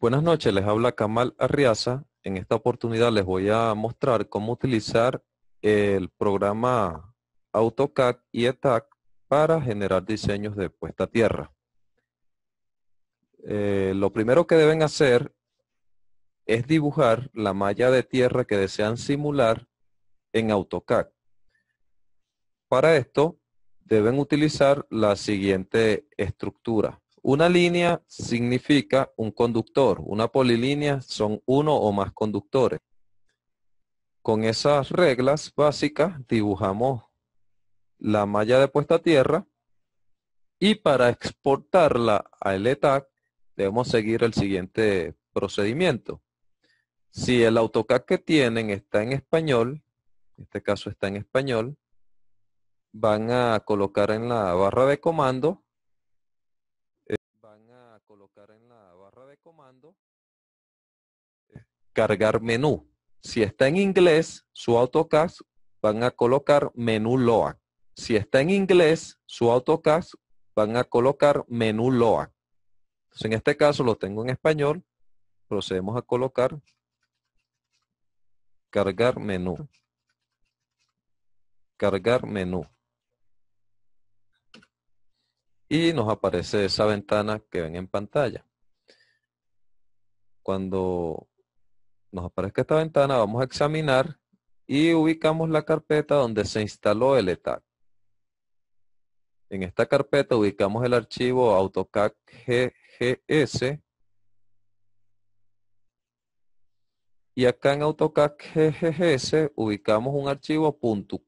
Buenas noches, les habla Kamal Arriaza. En esta oportunidad les voy a mostrar cómo utilizar el programa AutoCAD y ETAC para generar diseños de puesta a tierra. Eh, lo primero que deben hacer es dibujar la malla de tierra que desean simular en AutoCAD. Para esto deben utilizar la siguiente estructura. Una línea significa un conductor. Una polilínea son uno o más conductores. Con esas reglas básicas dibujamos la malla de puesta a tierra y para exportarla e a etac debemos seguir el siguiente procedimiento. Si el AutoCAD que tienen está en español, en este caso está en español, van a colocar en la barra de comando eh, van a colocar en la barra de comando eh, cargar menú. Si está en inglés, su AutoCAD van a colocar menú LOA. Si está en inglés, su AutoCAD van a colocar menú LOA en este caso lo tengo en español. Procedemos a colocar cargar menú. Cargar menú. Y nos aparece esa ventana que ven en pantalla. Cuando nos aparezca esta ventana, vamos a examinar y ubicamos la carpeta donde se instaló el ETAC. En esta carpeta ubicamos el archivo AutoCAD GGS y acá en AutoCAD GGS ubicamos un archivo punto,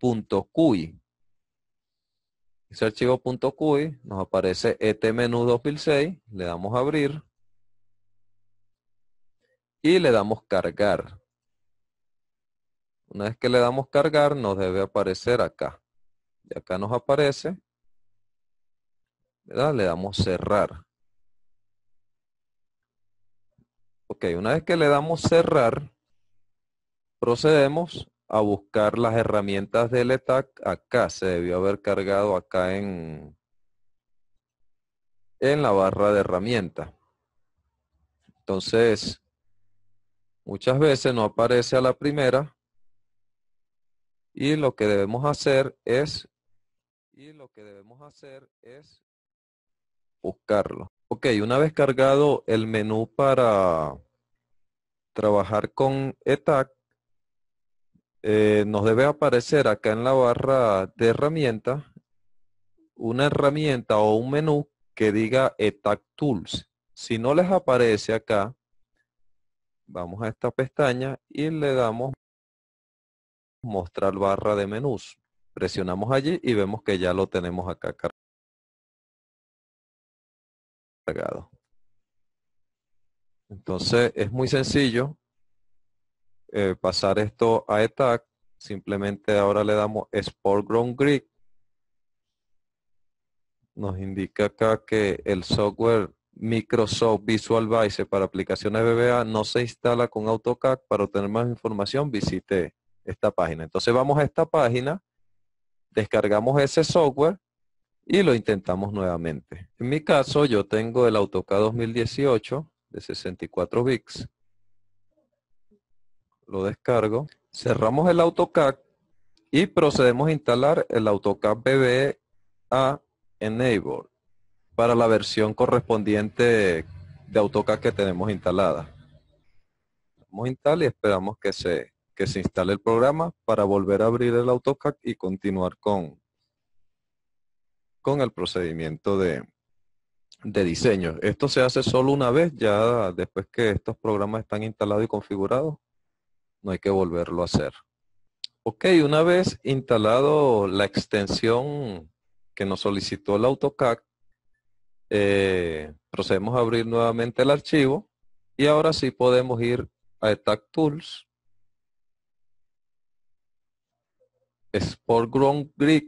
punto .cui. Ese archivo punto .cui nos aparece este menú 2006, le damos a abrir y le damos cargar. Una vez que le damos cargar nos debe aparecer acá. Y acá nos aparece. Le damos cerrar. Ok, una vez que le damos cerrar, procedemos a buscar las herramientas del ETAC acá. Se debió haber cargado acá en, en la barra de herramienta. Entonces, muchas veces no aparece a la primera. Y lo que debemos hacer es y lo que debemos hacer es buscarlo. Ok, una vez cargado el menú para trabajar con ETAC, eh, nos debe aparecer acá en la barra de herramientas una herramienta o un menú que diga ETAC Tools. Si no les aparece acá, vamos a esta pestaña y le damos mostrar barra de menús. Presionamos allí y vemos que ya lo tenemos acá cargado. Entonces es muy sencillo eh, pasar esto a ETAC. Simplemente ahora le damos Sport Ground Grid. Nos indica acá que el software Microsoft Visual VICE para aplicaciones BBA no se instala con AutoCAD. Para obtener más información visite esta página. Entonces vamos a esta página descargamos ese software y lo intentamos nuevamente. En mi caso, yo tengo el AutoCAD 2018 de 64 bits. Lo descargo. Cerramos el AutoCAD y procedemos a instalar el AutoCAD BBA e Enable para la versión correspondiente de AutoCAD que tenemos instalada. Vamos a instalar y esperamos que se que se instale el programa para volver a abrir el AutoCAD y continuar con, con el procedimiento de, diseño. Esto se hace solo una vez, ya después que estos programas están instalados y configurados, no hay que volverlo a hacer. Ok, una vez instalado la extensión que nos solicitó el AutoCAD, eh, procedemos a abrir nuevamente el archivo y ahora sí podemos ir a Attack Tools Export Ground Grid.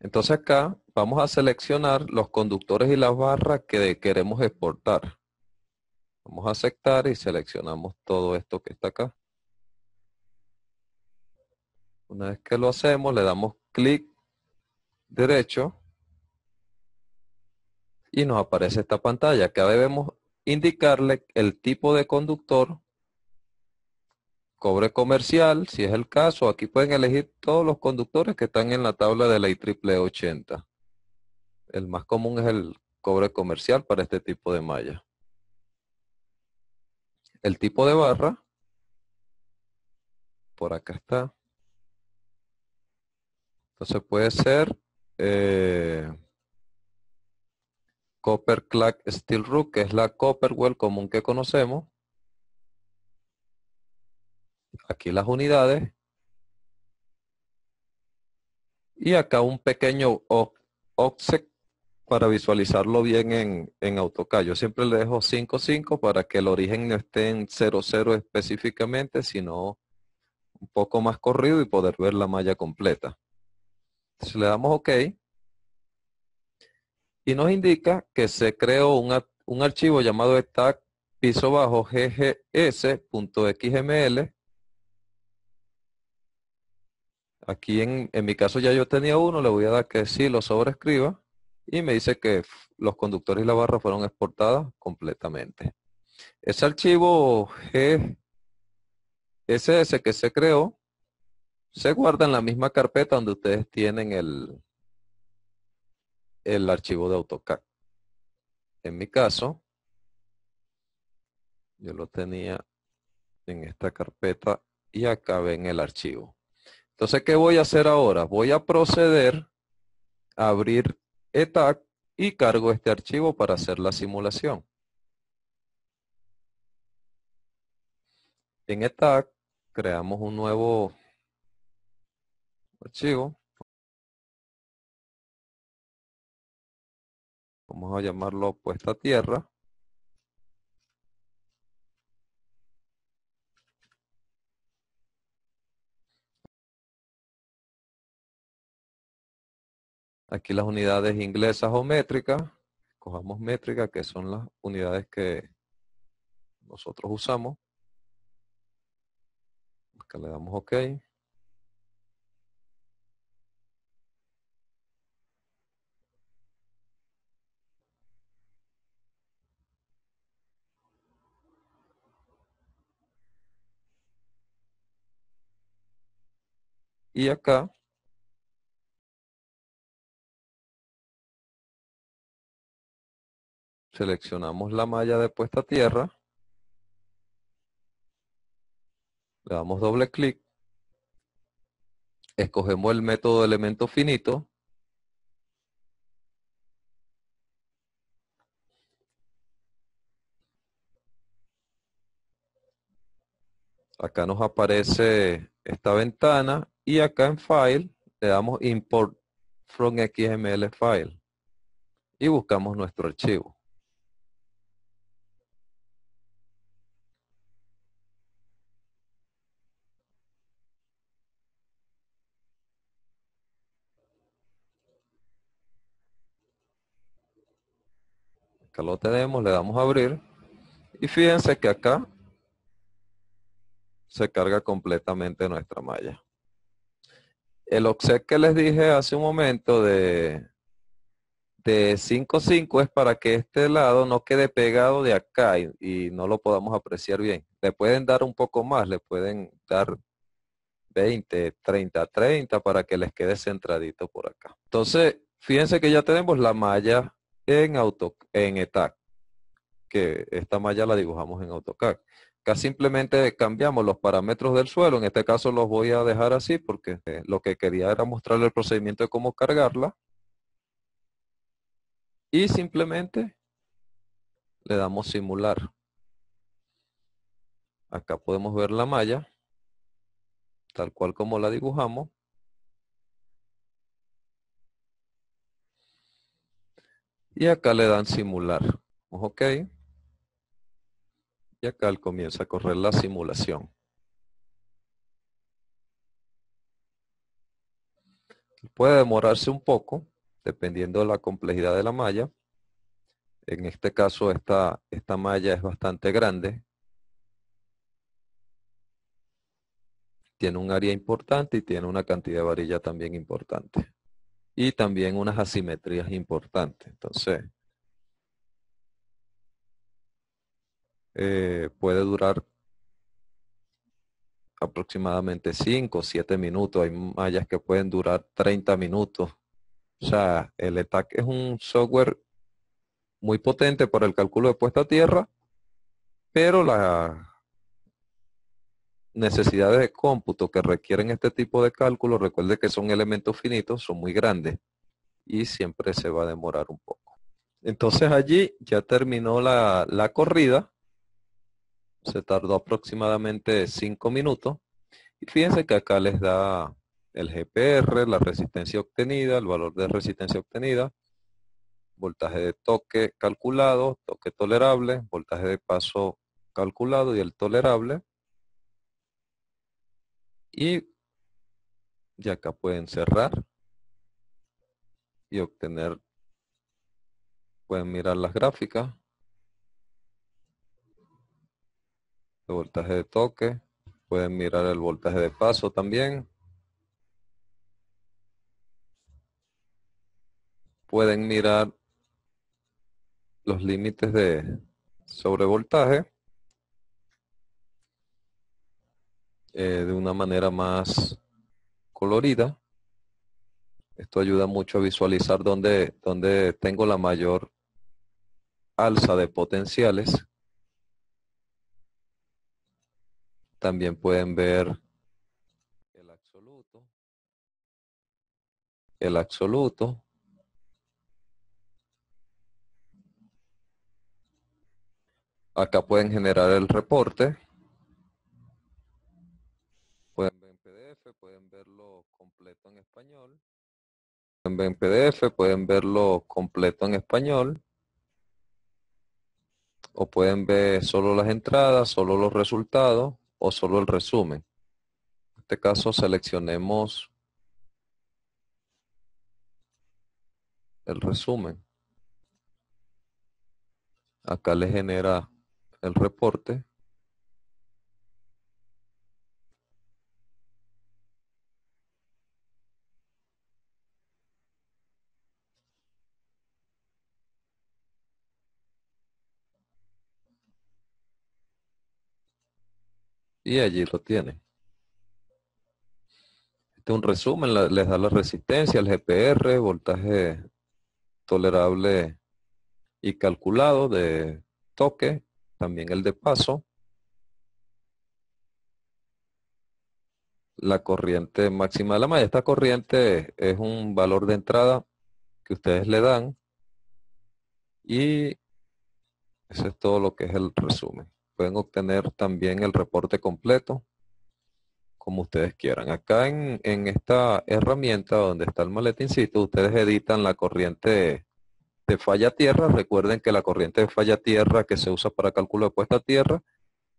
Entonces acá vamos a seleccionar los conductores y las barras que queremos exportar. Vamos a aceptar y seleccionamos todo esto que está acá. Una vez que lo hacemos, le damos clic derecho y nos aparece esta pantalla. Acá debemos indicarle el tipo de conductor, cobre comercial, si es el caso. Aquí pueden elegir todos los conductores que están en la tabla de la IEEE 80. El más común es el cobre comercial para este tipo de malla. El tipo de barra, por acá está. Entonces puede ser eh, Copper Clack Steel Rook, que es la Copperwell común que conocemos. Aquí las unidades. Y acá un pequeño offset para visualizarlo bien en, en AutoCAD. Yo siempre le dejo 5.5 para que el origen no esté en 0.0 específicamente, sino un poco más corrido y poder ver la malla completa. Si le damos OK. Y nos indica que se creó un, archivo llamado stack piso bajo ggs.xml. Aquí en, en mi caso ya yo tenía uno, le voy a dar que sí lo sobrescriba. y me dice que los conductores y la barra fueron exportadas completamente. Ese archivo GSS que se creó se guarda en la misma carpeta donde ustedes tienen el, el archivo de AutoCAD. En mi caso, yo lo tenía en esta carpeta y acá ven el archivo. Entonces, ¿qué voy a hacer ahora? Voy a proceder a abrir ETAC y cargo este archivo para hacer la simulación. En ETAC creamos un nuevo archivo. Vamos a llamarlo puesta tierra. Aquí las unidades inglesas o métricas. Cojamos métrica, que son las unidades que nosotros usamos. Acá le damos OK. Y acá seleccionamos la malla de puesta a tierra, le damos doble clic, escogemos el método de elemento finito, acá nos aparece esta ventana y acá en File le damos Import from XML File y buscamos nuestro archivo. Acá lo tenemos, le damos a abrir y fíjense que acá se carga completamente nuestra malla el offset que les dije hace un momento de de 5.5 es para que este lado no quede pegado de acá y, no lo podamos apreciar bien. Le pueden dar un poco más, le pueden dar 20, 30, 30 para que les quede centradito por acá. Entonces, fíjense que ya tenemos la malla en, auto, en ETAC, que esta malla la dibujamos en AutoCAD. Acá simplemente cambiamos los parámetros del suelo. En este caso los voy a dejar así porque eh, lo que quería era mostrarle el procedimiento de cómo cargarla. Y simplemente le damos simular. Acá podemos ver la malla, tal cual como la dibujamos. Y acá le dan simular. Ok acá comienza a correr la simulación. Puede demorarse un poco, dependiendo de la complejidad de la malla. En este caso, esta, esta malla es bastante grande. Tiene un área importante y tiene una cantidad de varilla también importante. Y también unas asimetrías importantes. Entonces, Eh, puede durar aproximadamente 5 o 7 minutos. Hay mallas que pueden durar 30 minutos. O sea, el ETAC es un software muy potente para el cálculo de puesta a tierra, pero las necesidades de cómputo que requieren este tipo de cálculo, recuerde que son elementos finitos, son muy grandes y siempre se va a demorar un poco. Entonces allí ya terminó la, la corrida se tardó aproximadamente 5 minutos. Y fíjense que acá les da el GPR, la resistencia obtenida, el valor de resistencia obtenida, voltaje de toque calculado, toque tolerable, voltaje de paso calculado y el tolerable. Y ya acá pueden cerrar y obtener, pueden mirar las gráficas el voltaje de toque. Pueden mirar el voltaje de paso también. Pueden mirar los límites de sobrevoltaje eh, de una manera más colorida. Esto ayuda mucho a visualizar donde dónde tengo la mayor alza de potenciales También pueden ver el absoluto, el absoluto. Acá pueden generar el reporte. Pueden ver en PDF, pueden verlo completo en español. Pueden ver en PDF, pueden verlo completo en español. O pueden ver solo las entradas, solo los resultados o solo el resumen. En este caso seleccionemos el resumen. Acá le genera el reporte. Y allí lo tienen. Este es un resumen, les da la resistencia, el GPR, voltaje tolerable y calculado de toque, también el de paso, la corriente máxima de la malla. Esta corriente es un valor de entrada que ustedes le dan y eso es todo lo que es el resumen. Pueden obtener también el reporte completo, como ustedes quieran. Acá en, esta herramienta donde está el maletín ustedes editan la corriente de falla tierra. Recuerden que la corriente de falla tierra que se usa para cálculo de puesta tierra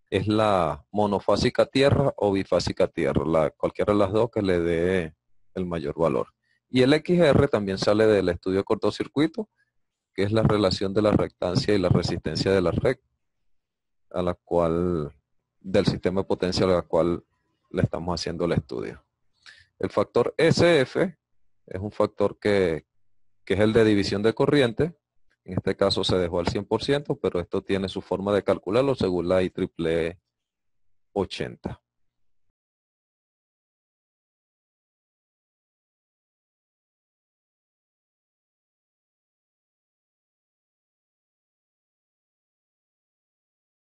es la monofásica tierra o bifásica tierra, la, cualquiera de las dos que le dé el mayor valor. Y el XR también sale del estudio cortocircuito, que es la relación de la rectancia y la resistencia de la recta a la cual, del sistema de potencia a la cual le estamos haciendo el estudio. El factor SF es un factor que, que es el de división de corriente. En este caso se dejó al 100%, pero esto tiene su forma de calcularlo según la IEEE 80. E